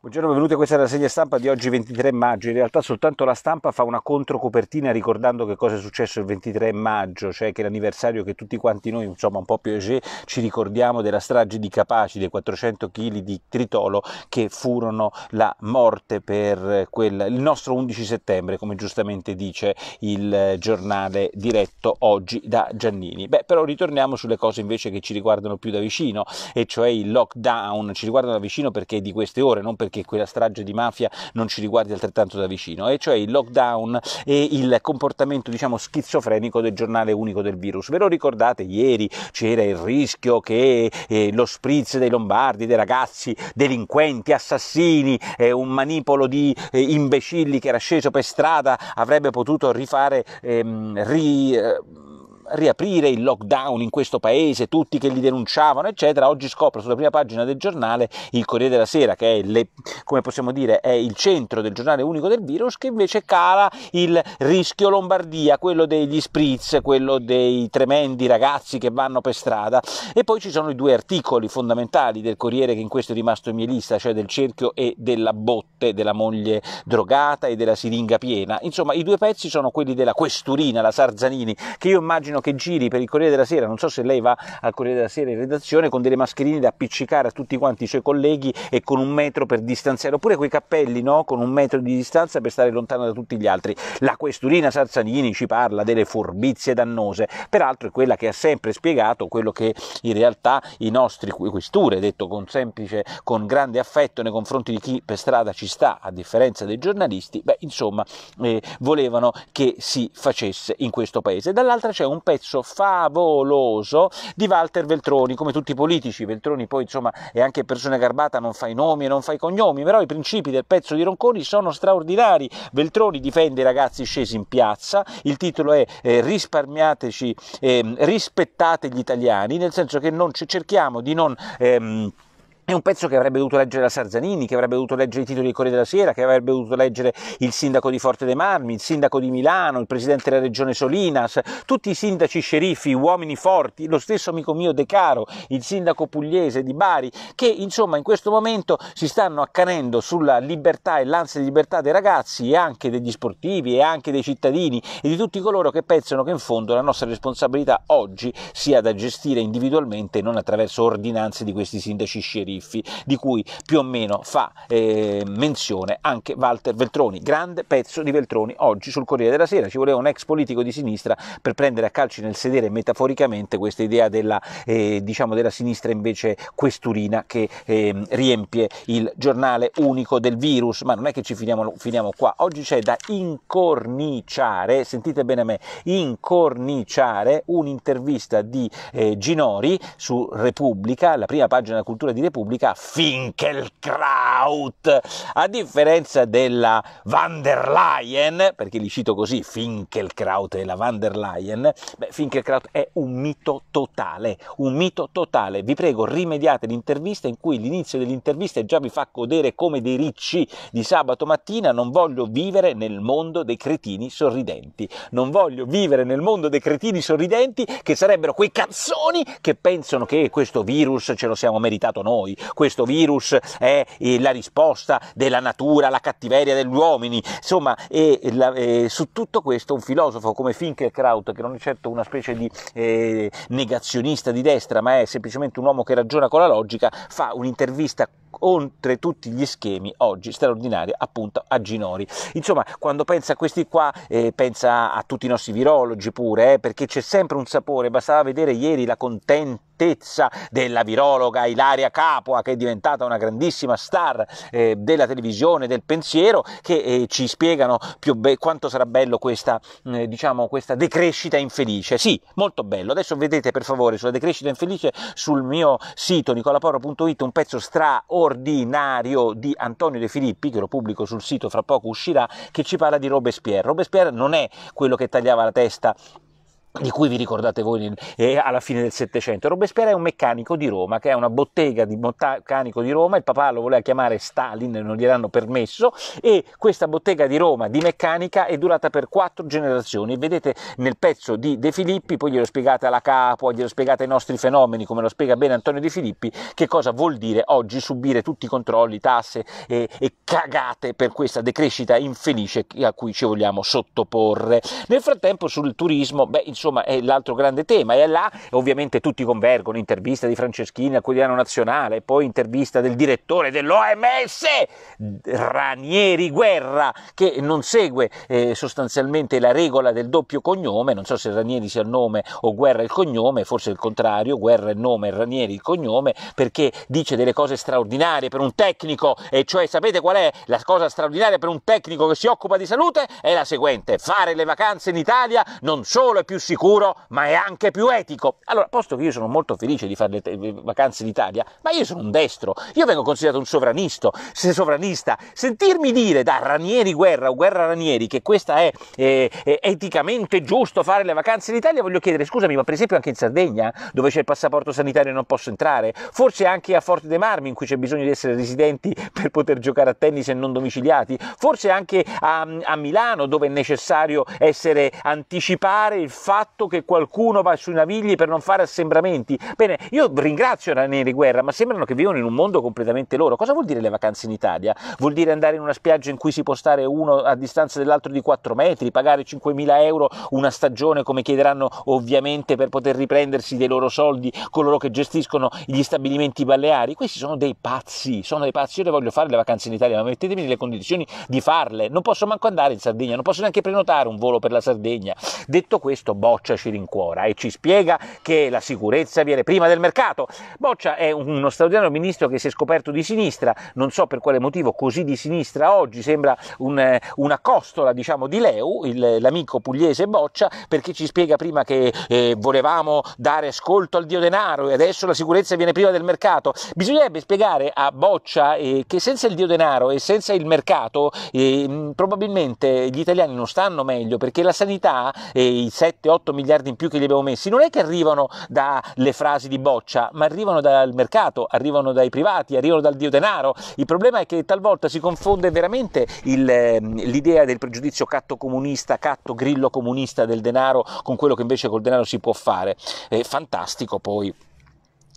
Buongiorno, benvenuti a questa rassegna stampa di oggi 23 maggio. In realtà soltanto la stampa fa una controcopertina ricordando che cosa è successo il 23 maggio, cioè che è l'anniversario che tutti quanti noi, insomma un po' più Piaget, ci ricordiamo della strage di Capaci, dei 400 kg di tritolo che furono la morte per quel, il nostro 11 settembre, come giustamente dice il giornale diretto oggi da Giannini. Beh, però ritorniamo sulle cose invece che ci riguardano più da vicino, e cioè il lockdown. Ci riguardano da vicino perché è di queste ore, non per perché quella strage di mafia non ci riguardi altrettanto da vicino, e cioè il lockdown e il comportamento diciamo schizofrenico del giornale unico del virus. Ve lo ricordate ieri c'era il rischio che eh, lo spritz dei lombardi, dei ragazzi delinquenti, assassini, eh, un manipolo di eh, imbecilli che era sceso per strada avrebbe potuto rifare ehm, ri, eh, riaprire il lockdown in questo paese, tutti che li denunciavano, eccetera. Oggi scopro sulla prima pagina del giornale il Corriere della Sera, che è, le, come possiamo dire, è il centro del giornale unico del virus, che invece cala il rischio Lombardia, quello degli spritz, quello dei tremendi ragazzi che vanno per strada. E poi ci sono i due articoli fondamentali del Corriere che in questo è rimasto in mia lista, cioè del cerchio e della botte, della moglie drogata e della siringa piena. Insomma, i due pezzi sono quelli della questurina, la Sarzanini, che io immagino meno che giri per il Corriere della Sera, non so se lei va al Corriere della Sera in redazione con delle mascherine da appiccicare a tutti quanti i suoi colleghi e con un metro per distanziare, oppure quei cappelli no? con un metro di distanza per stare lontano da tutti gli altri. La questurina Sarzanini ci parla delle forbizie dannose, peraltro è quella che ha sempre spiegato quello che in realtà i nostri questure, detto con semplice, con grande affetto nei confronti di chi per strada ci sta, a differenza dei giornalisti, beh insomma eh, volevano che si facesse in questo paese. Dall'altra c'è un pezzo favoloso di Walter Veltroni, come tutti i politici, Veltroni poi insomma è anche persona garbata, non fa i nomi e non fa i cognomi, però i principi del pezzo di Ronconi sono straordinari, Veltroni difende i ragazzi scesi in piazza, il titolo è eh, risparmiateci, eh, rispettate gli italiani, nel senso che non cerchiamo di non... Ehm, è un pezzo che avrebbe dovuto leggere la Sarzanini, che avrebbe dovuto leggere i titoli del Corriere della Sera, che avrebbe dovuto leggere il sindaco di Forte dei Marmi, il sindaco di Milano, il presidente della regione Solinas, tutti i sindaci sceriffi, uomini forti, lo stesso amico mio De Caro, il sindaco pugliese di Bari, che insomma in questo momento si stanno accanendo sulla libertà e l'ansia di libertà dei ragazzi e anche degli sportivi e anche dei cittadini e di tutti coloro che pensano che in fondo la nostra responsabilità oggi sia da gestire individualmente e non attraverso ordinanze di questi sindaci sceriffi. Riffi, di cui più o meno fa eh, menzione anche Walter Veltroni. Grande pezzo di Veltroni oggi sul Corriere della Sera. Ci voleva un ex politico di sinistra per prendere a calci nel sedere metaforicamente questa idea della, eh, diciamo della sinistra invece questurina che eh, riempie il giornale unico del virus. Ma non è che ci finiamo, finiamo qua. Oggi c'è da incorniciare, sentite bene a me, incorniciare un'intervista di eh, Ginori su Repubblica, la prima pagina della cultura di Repubblica Repubblica Finkelkraut, a differenza della van der Leyen, perché li cito così, Finkelkraut e la van der Leyen, beh, Finkelkraut è un mito totale, un mito totale. Vi prego, rimediate l'intervista in cui l'inizio dell'intervista già vi fa godere come dei ricci di sabato mattina, non voglio vivere nel mondo dei cretini sorridenti, non voglio vivere nel mondo dei cretini sorridenti che sarebbero quei cazzoni che pensano che questo virus ce lo siamo meritato noi, questo virus è la risposta della natura alla cattiveria degli uomini, insomma e, la, e, su tutto questo un filosofo come Finkelkraut, che non è certo una specie di eh, negazionista di destra, ma è semplicemente un uomo che ragiona con la logica, fa un'intervista oltre tutti gli schemi oggi straordinaria appunto a Ginori. Insomma, quando pensa a questi qua, eh, pensa a tutti i nostri virologi pure, eh, perché c'è sempre un sapore, bastava vedere ieri la contenta della virologa Ilaria Capua, che è diventata una grandissima star eh, della televisione, del pensiero, che eh, ci spiegano be- quanto sarà bello questa, mm, eh, diciamo, questa decrescita infelice. Sì, molto bello. Adesso vedete per favore sulla decrescita infelice sul mio sito nicolaporo.it un pezzo straordinario straordinario di Antonio De Filippi, che lo pubblico sul sito, fra poco uscirà, che ci parla di Robespierre. Robespierre non è quello che tagliava la testa di cui vi ricordate voi eh, alla fine del Settecento. Robespierre è un meccanico di Roma, che è una bottega di meccanico di Roma, il papà lo voleva chiamare Stalin, non gliel'hanno permesso, e questa bottega di Roma di meccanica è durata per quattro generazioni. Vedete nel pezzo di De Filippi, poi glielo spiegate alla capo, glielo spiegate ai nostri fenomeni, come lo spiega bene Antonio De Filippi, che cosa vuol dire oggi subire tutti i controlli, tasse e, eh, e cagate per questa decrescita infelice a cui ci vogliamo sottoporre. Nel frattempo sul turismo, beh, insomma è l'altro grande tema, e là ovviamente tutti convergono, intervista di Franceschini al Quotidiano Nazionale, poi intervista del direttore dell'OMS, Ranieri Guerra, che non segue eh, sostanzialmente la regola del doppio cognome, non so se Ranieri sia il nome o Guerra il cognome, forse il contrario, Guerra il nome e Ranieri il cognome, perché dice delle cose straordinarie per un tecnico, e cioè sapete qual è la cosa straordinaria per un tecnico che si occupa di salute? È la seguente, fare le vacanze in Italia non solo è più sicuro, ma è anche più etico. Allora, posto che io sono molto felice di fare le, vacanze in Italia, ma io sono un destro, io vengo considerato un sovranisto, se sovranista, sentirmi dire da Ranieri Guerra o Guerra Ranieri che questa è eh, eticamente giusto fare le vacanze in Italia, voglio chiedere scusami, ma per esempio anche in Sardegna, dove c'è il passaporto sanitario e non posso entrare, forse anche a Forte dei Marmi in cui c'è bisogno di essere residenti per poter giocare a tennis e non domiciliati, forse anche a, a Milano dove è necessario essere anticipare il fatto fatto che qualcuno va sui navigli per non fare assembramenti. Bene, io ringrazio Neri Guerra, ma sembrano che vivono in un mondo completamente loro. Cosa vuol dire le vacanze in Italia? Vuol dire andare in una spiaggia in cui si può stare uno a distanza dell'altro di 4 metri, pagare 5.000 euro una stagione come chiederanno ovviamente per poter riprendersi dei loro soldi coloro che gestiscono gli stabilimenti balneari. Questi sono dei pazzi, sono dei pazzi. Io le voglio fare le vacanze in Italia, ma mettetemi nelle condizioni di farle. Non posso manco andare in Sardegna, non posso neanche prenotare un volo per la Sardegna. Detto questo, boh Boccia ci rincuora e ci spiega che la sicurezza viene prima del mercato. Boccia è uno straordinario ministro che si è scoperto di sinistra, non so per quale motivo così di sinistra oggi, sembra un, eh, una costola diciamo, di Leu, l'amico pugliese Boccia, perché ci spiega prima che eh, volevamo dare ascolto al dio denaro e adesso la sicurezza viene prima del mercato. Bisognerebbe spiegare a Boccia eh, che senza il dio denaro e senza il mercato eh, probabilmente gli italiani non stanno meglio perché la sanità, eh, i 7-8 8 miliardi in più che gli abbiamo messi non è che arrivano dalle frasi di boccia, ma arrivano dal mercato, arrivano dai privati, arrivano dal dio denaro. Il problema è che talvolta si confonde veramente il, ehm, l'idea del pregiudizio catto comunista, catto grillo comunista del denaro con quello che invece col denaro si può fare. È fantastico poi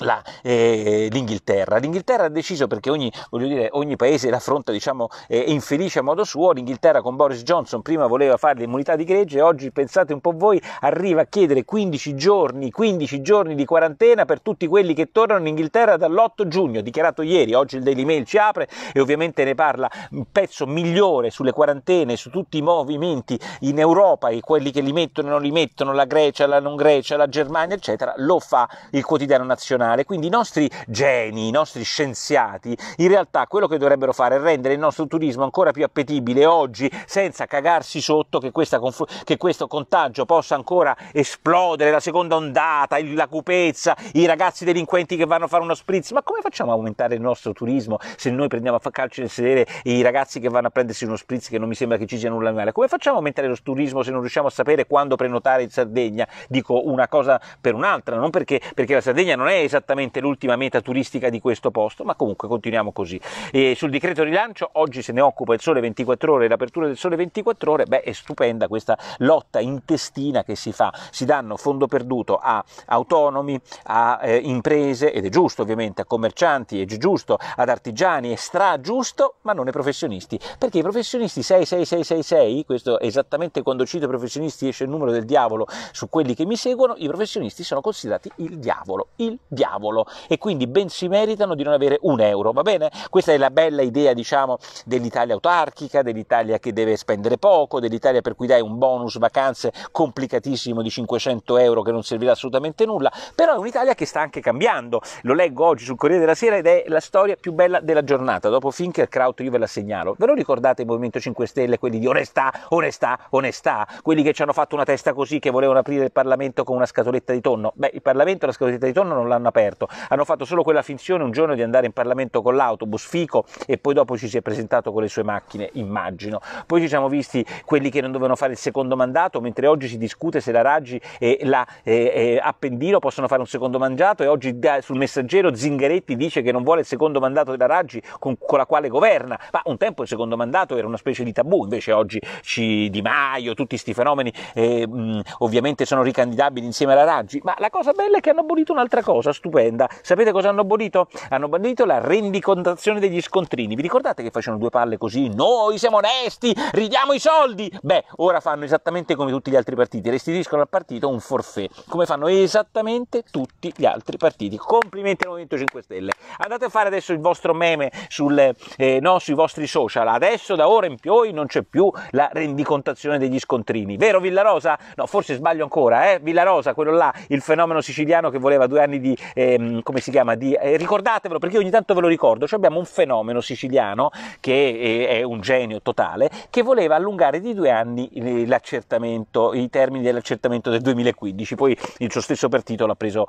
la, eh, l'Inghilterra. L'Inghilterra ha deciso, perché ogni, dire, ogni paese l'affronta diciamo, eh, infelice a modo suo, l'Inghilterra con Boris Johnson prima voleva fare l'immunità di gregge, oggi pensate un po' voi, arriva a chiedere 15 giorni, 15 giorni di quarantena per tutti quelli che tornano in Inghilterra dall'8 giugno, dichiarato ieri, oggi il Daily Mail ci apre e ovviamente ne parla un pezzo migliore sulle quarantene, su tutti i movimenti in Europa e quelli che li mettono e non li mettono, la Grecia, la non Grecia, la Germania, eccetera, lo fa il quotidiano nazionale nazionale, quindi i nostri geni, i nostri scienziati, in realtà quello che dovrebbero fare è rendere il nostro turismo ancora più appetibile oggi, senza cagarsi sotto che, conf- che questo contagio possa ancora esplodere, la seconda ondata, la cupezza, i ragazzi delinquenti che vanno a fare uno spritz, ma come facciamo a aumentare il nostro turismo se noi prendiamo a calci nel sedere i ragazzi che vanno a prendersi uno spritz che non mi sembra che ci sia nulla di male? Come facciamo a aumentare lo turismo se non riusciamo a sapere quando prenotare in Sardegna? Dico una cosa per un'altra, non perché, perché la Sardegna non è esattamente esattamente l'ultima meta turistica di questo posto, ma comunque continuiamo così. E sul decreto rilancio, oggi se ne occupa il Sole 24 Ore, l'apertura del Sole 24 Ore, beh è stupenda questa lotta intestina che si fa, si danno fondo perduto a autonomi, a eh, imprese, ed è giusto ovviamente, a commercianti, è giusto, ad artigiani, è stra giusto, ma non ai professionisti, perché i professionisti 66666, questo è esattamente quando cito i professionisti esce il numero del diavolo su quelli che mi seguono, i professionisti sono considerati il diavolo, il diavolo diavolo e quindi ben si meritano di non avere un euro, va bene? Questa è la bella idea, diciamo, dell'Italia autarchica, dell'Italia che deve spendere poco, dell'Italia per cui dai un bonus vacanze complicatissimo di 500 euro che non servirà assolutamente nulla, però è un'Italia che sta anche cambiando, lo leggo oggi sul Corriere della Sera ed è la storia più bella della giornata, dopo Finkerkraut io ve la segnalo, ve lo ricordate il Movimento 5 Stelle, quelli di onestà, onestà, onestà, quelli che ci hanno fatto una testa così, che volevano aprire il Parlamento con una scatoletta di tonno, beh il Parlamento la scatoletta di tonno non l'hanno aperto. Hanno fatto solo quella finzione un giorno di andare in Parlamento con l'autobus Fico e poi dopo ci si è presentato con le sue macchine, immagino. Poi ci siamo visti quelli che non dovevano fare il secondo mandato, mentre oggi si discute se la Raggi e la eh, eh, Appendino possono fare un secondo mangiato e oggi da, sul messaggero Zingaretti dice che non vuole il secondo mandato della Raggi con, con la quale governa. Ma un tempo il secondo mandato era una specie di tabù, invece oggi ci Di Maio, tutti questi fenomeni eh, mh, ovviamente sono ricandidabili insieme alla Raggi, ma la cosa bella è che hanno abolito un'altra cosa, stupenda. Sapete cosa hanno abolito? Hanno abolito la rendicontazione degli scontrini. Vi ricordate che facevano due palle così? Noi siamo onesti, ridiamo i soldi! Beh, ora fanno esattamente come tutti gli altri partiti, restituiscono al partito un forfè, come fanno esattamente tutti gli altri partiti. Complimenti al Movimento 5 Stelle. Andate a fare adesso il vostro meme sul, eh, no, sui vostri social. Adesso da ora in più, non c'è più la rendicontazione degli scontrini. Vero Villarosa? No, forse sbaglio ancora, eh? Villarosa, quello là, il fenomeno siciliano che voleva due anni di ehm, come si chiama, di, eh, ricordatevelo perché ogni tanto ve lo ricordo, cioè abbiamo un fenomeno siciliano che è, eh, è un genio totale, che voleva allungare di due anni eh, l'accertamento, i termini dell'accertamento del 2015, poi il suo stesso partito l'ha preso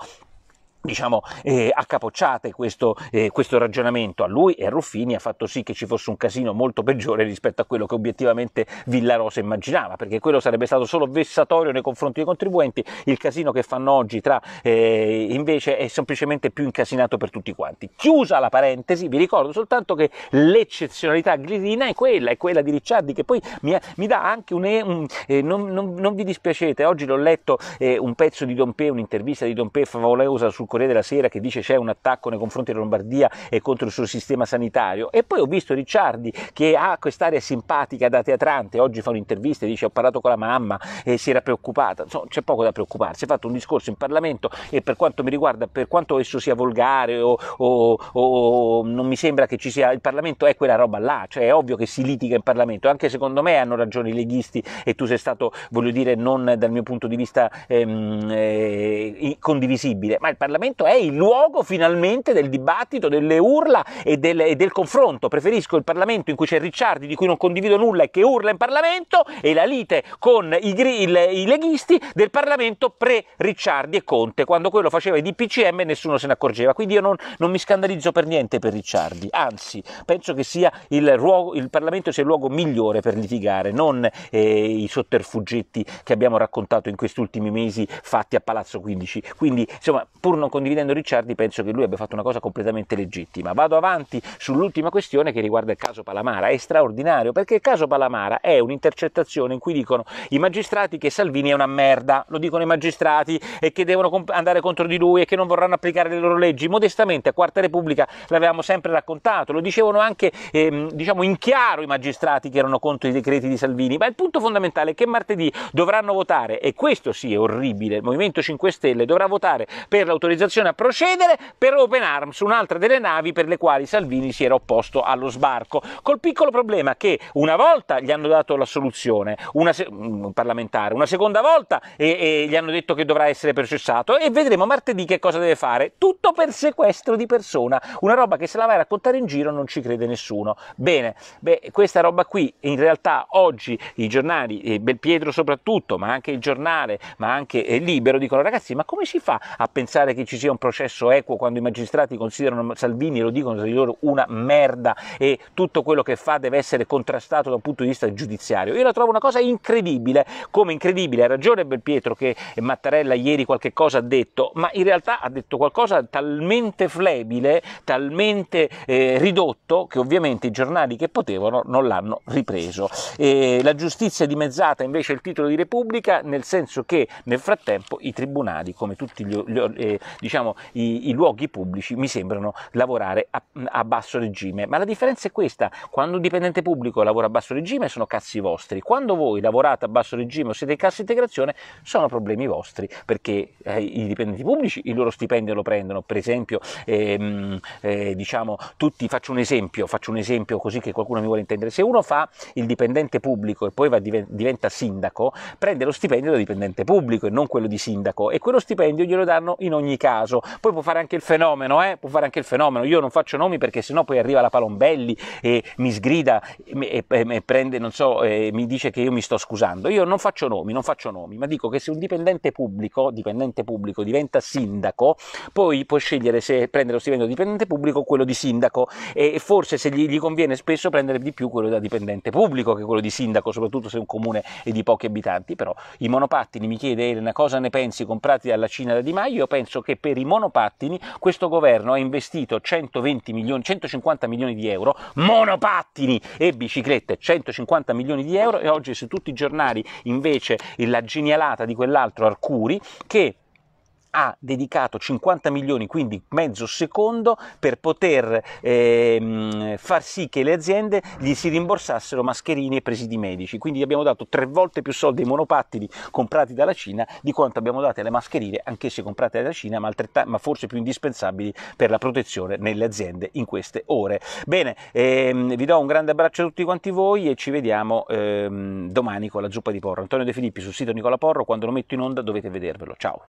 diciamo, eh, accapocciate questo, eh, questo, ragionamento a lui e a Ruffini ha fatto sì che ci fosse un casino molto peggiore rispetto a quello che obiettivamente Villarosa immaginava, perché quello sarebbe stato solo vessatorio nei confronti dei contribuenti, il casino che fanno oggi tra eh, invece è semplicemente più incasinato per tutti quanti. Chiusa la parentesi, vi ricordo soltanto che l'eccezionalità gridina è quella, è quella di Ricciardi che poi mi, mi dà anche un... Eh, un eh, non, non, non, vi dispiacete, oggi l'ho letto eh, un pezzo di Dompe, un'intervista di Dompe favolosa sul Corriere della Sera che dice c'è un attacco nei confronti della Lombardia e contro il suo sistema sanitario e poi ho visto Ricciardi che ha quest'area simpatica da teatrante, oggi fa un'intervista e dice ho parlato con la mamma e si era preoccupata, Insomma, c'è poco da preoccuparsi, ha fatto un discorso in Parlamento e per quanto mi riguarda, per quanto esso sia volgare o, o, o non mi sembra che ci sia, il Parlamento è quella roba là, cioè è ovvio che si litiga in Parlamento, anche secondo me hanno ragione i leghisti e tu sei stato, voglio dire, non dal mio punto di vista ehm, eh, condivisibile, ma il Parlamento Parlamento è il luogo finalmente del dibattito, delle urla e del, e del confronto. Preferisco il Parlamento in cui c'è Ricciardi, di cui non condivido nulla e che urla in Parlamento, e la lite con i, grill, i leghisti del Parlamento pre-Ricciardi e Conte, quando quello faceva i DPCM e nessuno se ne accorgeva. Quindi io non, non, mi scandalizzo per niente per Ricciardi, anzi penso che sia il, ruogo, il Parlamento sia il luogo migliore per litigare, non eh, i sotterfuggetti che abbiamo raccontato in questi ultimi mesi fatti a Palazzo 15. Quindi insomma, pur non condividendo Ricciardi penso che lui abbia fatto una cosa completamente legittima. Vado avanti sull'ultima questione che riguarda il caso Palamara, è straordinario perché il caso Palamara è un'intercettazione in cui dicono i magistrati che Salvini è una merda, lo dicono i magistrati e che devono andare contro di lui e che non vorranno applicare le loro leggi. Modestamente a Quarta Repubblica l'avevamo sempre raccontato, lo dicevano anche ehm, diciamo in chiaro i magistrati che erano contro i decreti di Salvini, ma il punto fondamentale è che martedì dovranno votare, e questo sì è orribile, il Movimento 5 Stelle dovrà votare per l'autorizzazione l'autorizzazione a procedere per Open Arms, un'altra delle navi per le quali Salvini si era opposto allo sbarco, col piccolo problema che una volta gli hanno dato la soluzione, una se- mm, parlamentare, una seconda volta e, e gli hanno detto che dovrà essere processato e vedremo martedì che cosa deve fare, tutto per sequestro di persona, una roba che se la vai a raccontare in giro non ci crede nessuno. Bene, beh, questa roba qui in realtà oggi i giornali, Belpietro soprattutto, ma anche il giornale, ma anche eh, Libero, dicono ragazzi ma come si fa a pensare che ci ci sia un processo equo, quando i magistrati considerano Salvini, e lo dicono di loro, una merda e tutto quello che fa deve essere contrastato da un punto di vista giudiziario. Io la trovo una cosa incredibile, come incredibile, ha ragione Belpietro che Mattarella ieri qualche cosa ha detto, ma in realtà ha detto qualcosa talmente flebile, talmente eh, ridotto, che ovviamente i giornali che potevano non l'hanno ripreso. E la giustizia dimezzata invece il titolo di Repubblica, nel senso che nel frattempo i tribunali, come tutti gli, gli, eh, diciamo, i, i, luoghi pubblici mi sembrano lavorare a, a, basso regime. Ma la differenza è questa, quando un dipendente pubblico lavora a basso regime sono cazzi vostri, quando voi lavorate a basso regime o siete in cassa integrazione sono problemi vostri, perché eh, i dipendenti pubblici il loro stipendio lo prendono, per esempio, ehm, eh, diciamo, tutti, faccio un esempio, faccio un esempio così che qualcuno mi vuole intendere, se uno fa il dipendente pubblico e poi va, diventa sindaco, prende lo stipendio da dipendente pubblico e non quello di sindaco e quello stipendio glielo danno in ogni caso. Poi può fare anche il fenomeno, eh? può fare anche il fenomeno. Io non faccio nomi perché sennò poi arriva la Palombelli e mi sgrida e, e, e prende, non so, e mi dice che io mi sto scusando. Io non faccio nomi, non faccio nomi, ma dico che se un dipendente pubblico, dipendente pubblico diventa sindaco, poi può scegliere se prendere lo stipendio di dipendente pubblico o quello di sindaco e forse se gli, gli conviene spesso prendere di più quello da dipendente pubblico che quello di sindaco, soprattutto se è un comune è di pochi abitanti, però i monopattini mi chiede Elena cosa ne pensi comprati dalla Cina da Di Maio, io penso che che per i monopattini questo governo ha investito 120 milioni, 150 milioni di euro, monopattini e biciclette 150 milioni di euro e oggi su tutti i giornali invece la genialata di quell'altro Arcuri che ha dedicato 50 milioni, quindi mezzo secondo, per poter eh, far sì che le aziende gli si rimborsassero mascherine e presidi medici. Quindi gli abbiamo dato tre volte più soldi ai monopattini comprati dalla Cina di quanto abbiamo dato alle mascherine, anch'esse comprate dalla Cina, ma, ma, forse più indispensabili per la protezione nelle aziende in queste ore. Bene, ehm, vi do un grande abbraccio a tutti quanti voi e ci vediamo ehm, domani con la zuppa di porro. Antonio De Filippi sul sito Nicola Porro, quando lo metto in onda dovete vedervelo. Ciao!